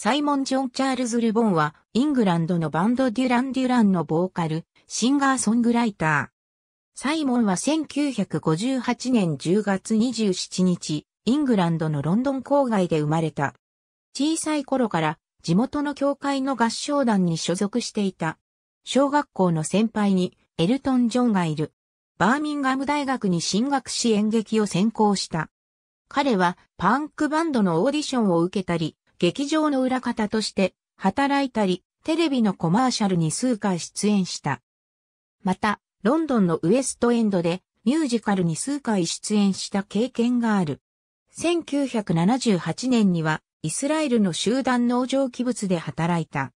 サイモン・ジョン・チャールズ・ルボンは、イングランドのバンドデュラン・デュランのボーカル、シンガーソングライター。サイモンは1958年10月27日、イングランドのロンドン郊外で生まれた。小さい頃から地元の教会の合唱団に所属していた。小学校の先輩にエルトン・ジョンがいる。バーミンガム大学に進学し演劇を専攻した。彼はパンクバンドのオーディションを受けたり、劇場の裏方として働いたり、テレビのコマーシャルに数回出演した。また、ロンドンのウエストエンドでミュージカルに数回出演した経験がある。1978年にはイスラエルの集団農場器物で働いた。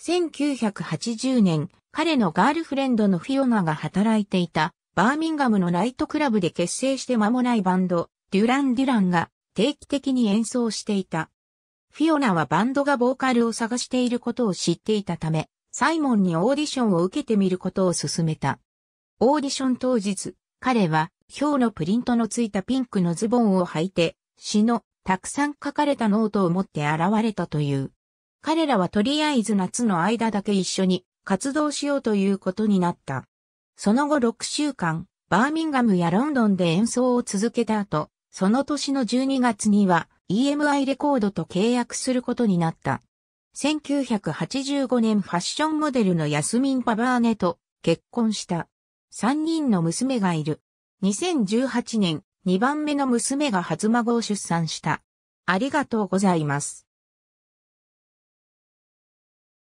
1980年、彼のガールフレンドのフィオナが働いていたバーミンガムのナイトクラブで結成して間もないバンド、デュラン・デュランが定期的に演奏していた。フィオナはバンドがボーカルを探していることを知っていたため、サイモンにオーディションを受けてみることを勧めた。オーディション当日、彼は、ヒョウのプリントのついたピンクのズボンを履いて、詩のたくさん書かれたノートを持って現れたという。彼らはとりあえず夏の間だけ一緒に活動しようということになった。その後6週間、バーミンガムやロンドンで演奏を続けた後、その年の12月には EMI レコードと契約することになった。1985年ファッションモデルのヤスミン・パバーネと結婚した。3人の娘がいる。2018年、2番目の娘が初孫を出産した。ありがとうございます。